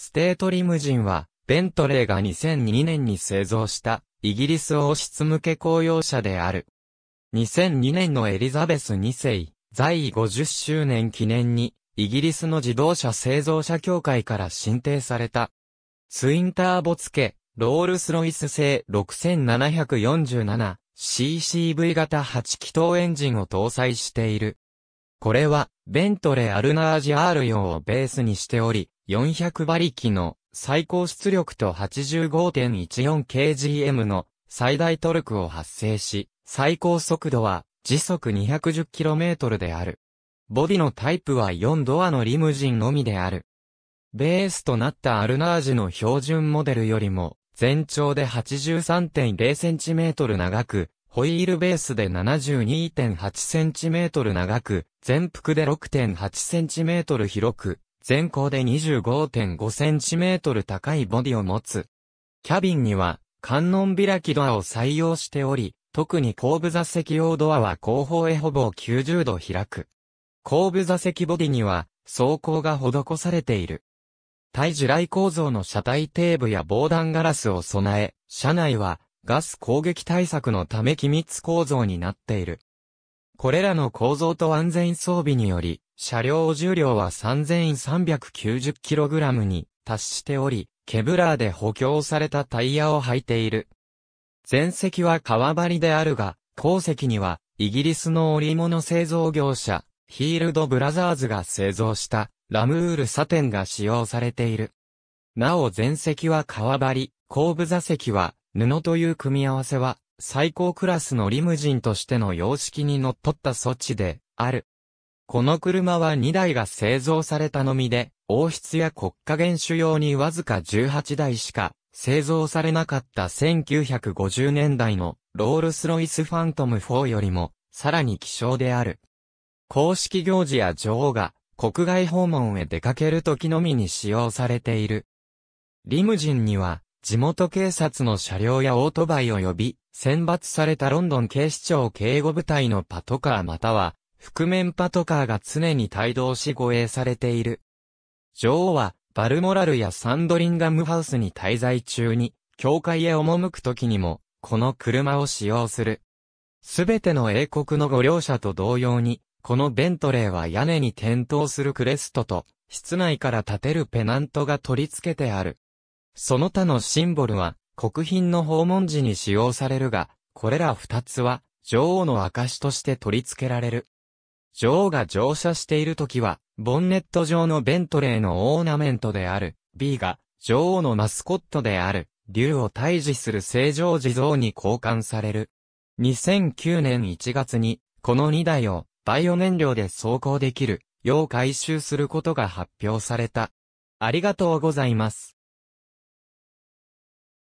ステートリムジンは、ベントレーが2002年に製造した、イギリス王室向け公用車である。2002年のエリザベス2世、在位50周年記念に、イギリスの自動車製造者協会から申請された。ツインターボ付け、ロールスロイス製 6747CCV 型8気筒エンジンを搭載している。これは、ベントレアルナージ R 用をベースにしており、400馬力の最高出力と 85.14kgm の最大トルクを発生し、最高速度は時速 210km である。ボディのタイプは4ドアのリムジンのみである。ベースとなったアルナージの標準モデルよりも、全長で 83.0cm 長く、ホイールベースで 72.8cm 長く、全幅で 6.8cm 広く、全高で 25.5cm 高いボディを持つ。キャビンには、観音開きドアを採用しており、特に後部座席用ドアは後方へほぼ90度開く。後部座席ボディには、装甲が施されている。対地雷構造の車体底部や防弾ガラスを備え、車内はガス攻撃対策のため機密構造になっている。これらの構造と安全装備により、車両重量は 3390kg に達しており、ケブラーで補強されたタイヤを履いている。前席は革張りであるが、後席には、イギリスの織物製造業者、ヒールドブラザーズが製造したラムールサテンが使用されている。なお前席は革張り、後部座席は布という組み合わせは最高クラスのリムジンとしての様式にのっとった措置である。この車は2台が製造されたのみで、王室や国家元首用にわずか18台しか製造されなかった1950年代のロールスロイスファントム4よりもさらに希少である。公式行事や女王が国外訪問へ出かける時のみに使用されている。リムジンには地元警察の車両やオートバイ及び選抜されたロンドン警視庁警護部隊のパトカーまたは覆面パトカーが常に帯同し護衛されている。女王は、バルモラルやサンドリンガムハウスに滞在中に、教会へ赴く時にも、この車を使用する。すべての英国の御両者と同様に、このベントレーは屋根に点灯するクレストと、室内から立てるペナントが取り付けてある。その他のシンボルは、国賓の訪問時に使用されるが、これら二つは、女王の証として取り付けられる。女王が乗車している時は、ボンネット上のベントレーのオーナメントである、B が、女王のマスコットである、竜を退治する正常地蔵に交換される。2009年1月に、この2台を、バイオ燃料で走行できる、よう回収することが発表された。ありがとうございます。